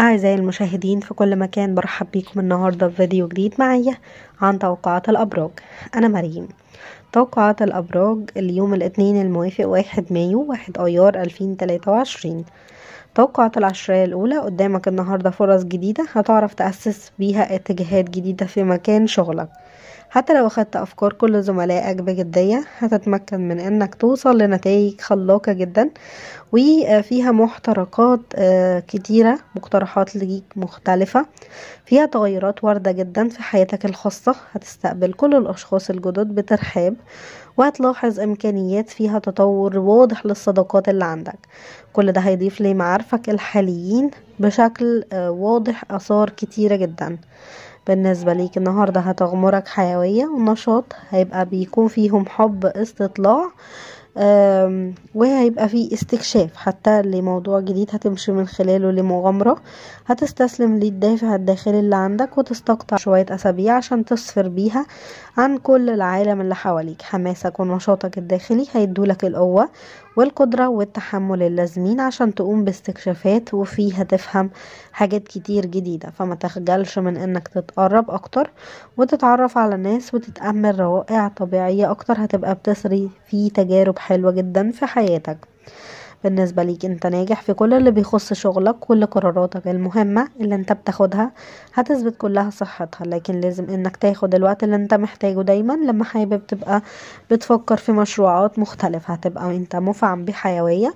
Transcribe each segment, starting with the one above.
أعزائي المشاهدين في كل مكان برحب بيكم النهاردة في فيديو جديد معايا عن توقعات الأبراج أنا مريم توقعات الأبراج اليوم الاثنين الموافق واحد مايو واحد أيار ألفين تلاتة وعشرين توقعات العشرية الأولى قدامك النهاردة فرص جديدة هتعرف تأسس بيها اتجاهات جديدة في مكان شغلك حتى لو أخدت أفكار كل زملائك بجدية هتتمكن من إنك توصل لنتائج خلاقة جدا وفيها محترقات آه، كتيرة مقترحات ليك مختلفة فيها تغيرات واردة جدا في حياتك الخاصة هتستقبل كل الأشخاص الجدد بترحاب وهتلاحظ إمكانيات فيها تطور واضح للصداقات اللي عندك كل ده هيضيف لمعارفك الحاليين بشكل آه، واضح آثار كتيرة جدا بالنسبة ليك النهاردة هتغمرك حيوية ونشاط هيبقى بيكون فيهم حب استطلاع وهيبقى فيه استكشاف حتى لموضوع جديد هتمشي من خلاله لمغامرة هتستسلم للدافع الداخلي اللي عندك وتستقطع شوية أسابيع عشان تصفر بيها عن كل العالم اللي حواليك حماسك ونشاطك الداخلي هيدولك القوة والقدرة والتحمل اللازمين عشان تقوم باستكشافات وفيها تفهم حاجات كتير جديدة فما تخجلش من انك تتقرب اكتر وتتعرف على ناس وتتأمل روائع طبيعية اكتر هتبقى بتسري في تجارب حلوة جدا في حياتك بالنسبة ليك انت ناجح في كل اللي بيخص شغلك كل قراراتك المهمة اللي انت بتاخدها هتثبت كلها صحتها لكن لازم انك تاخد الوقت اللي انت محتاجه دايما لما حابب تبقى بتفكر في مشروعات مختلفة هتبقى انت مفعم بحيوية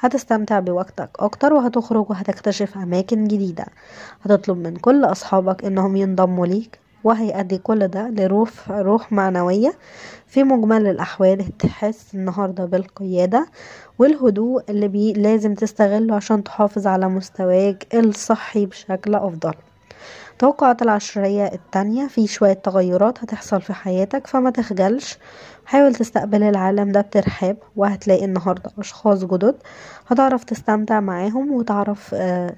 هتستمتع بوقتك اكتر وهتخرج وهتكتشف اماكن جديدة هتطلب من كل اصحابك انهم ينضموا ليك وهيأدي كل ده لروح روح معنوية في مجمل الأحوال تحس النهاردة بالقيادة والهدوء اللي بي لازم تستغله عشان تحافظ على مستواك الصحي بشكل أفضل توقعات العشرية التانية في شوية تغيرات هتحصل في حياتك فما تخجلش حاول تستقبل العالم ده بترحاب وهتلاقي النهاردة أشخاص جدد هتعرف تستمتع معاهم وتعرف آه،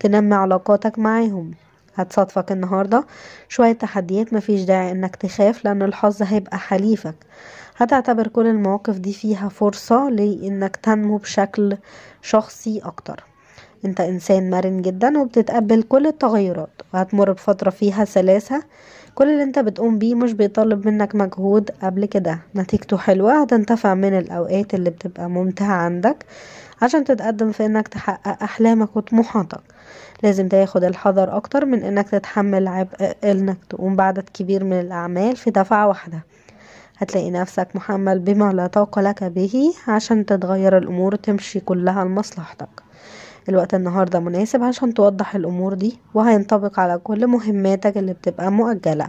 تنمي علاقاتك معاهم هتصادفك النهاردة شوية تحديات مفيش داعي انك تخاف لان الحظ هيبقى حليفك هتعتبر كل المواقف دي فيها فرصة لانك تنمو بشكل شخصي اكتر انت انسان مرن جدا وبتتقبل كل التغيرات وهتمر بفترة فيها سلاسة كل اللي انت بتقوم بيه مش بيطلب منك مجهود قبل كده نتيجته حلوة هتنتفع من الأوقات اللي بتبقى ممتعة عندك عشان تتقدم في انك تحقق أحلامك وطموحاتك لازم تاخد الحذر أكتر من انك تتحمل عبء انك تقوم بعدد كبير من الأعمال في دفعة واحدة هتلاقي نفسك محمل بما لا طاقة لك به عشان تتغير الأمور تمشي كلها لمصلحتك الوقت النهاردة مناسب عشان توضح الأمور دي وهينطبق على كل مهماتك اللي بتبقى مؤجلة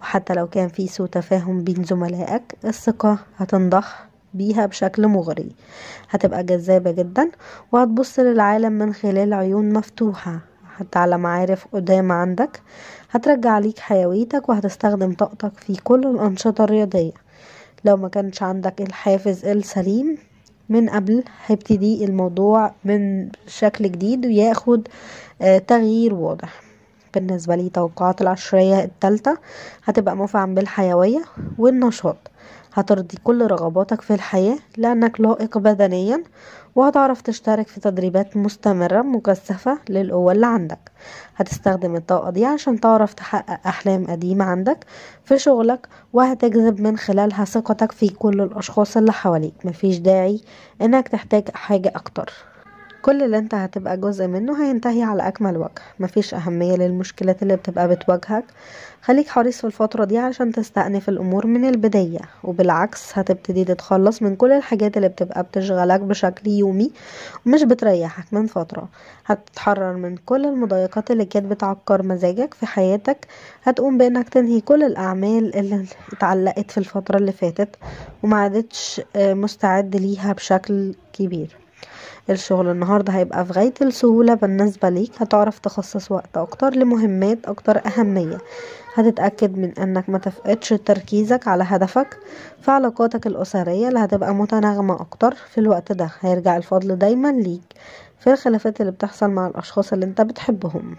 وحتى لو كان في سوء تفاهم بين زملائك الثقة هتنضح بيها بشكل مغري هتبقى جذابة جدا وهتبص للعالم من خلال عيون مفتوحة حتى على معارف قدام عندك هترجع ليك حيويتك وهتستخدم طاقتك في كل الأنشطة الرياضية لو ما كانش عندك الحافز السليم من قبل هيبتدي الموضوع من شكل جديد وياخد آه، تغيير واضح بالنسبة لي توقعات العشرية التالتة هتبقى مفعم بالحيوية والنشاط هترضي كل رغباتك في الحياة لأنك لائق بدنيا وهتعرف تشترك في تدريبات مستمرة مكثفة للقوة اللي عندك هتستخدم الطاقة دي عشان تعرف تحقق أحلام قديمة عندك في شغلك وهتجذب من خلالها ثقتك في كل الأشخاص اللي حواليك مفيش داعي إنك تحتاج حاجة أكتر كل اللي انت هتبقى جزء منه هينتهي على أكمل وجه مفيش أهمية للمشكلات اللي بتبقى بتواجهك خليك حريص في الفترة دي علشان تستأنف الأمور من البداية وبالعكس هتبتدي تتخلص من كل الحاجات اللي بتبقى بتشغلك بشكل يومي ومش بتريحك من فترة هتتحرر من كل المضايقات اللي كانت بتعكر مزاجك في حياتك هتقوم بأنك تنهي كل الأعمال اللي اتعلقت في الفترة اللي فاتت ومعدتش آه، مستعد ليها بشكل كبير الشغل النهاردة هيبقى في غاية السهولة بالنسبة ليك هتعرف تخصص وقت أكتر لمهمات أكتر أهمية هتتأكد من أنك ما تفقدش تركيزك على هدفك في علاقاتك الأسرية اللي هتبقى متناغمة أكتر في الوقت ده هيرجع الفضل دايما ليك في الخلافات اللي بتحصل مع الأشخاص اللي انت بتحبهم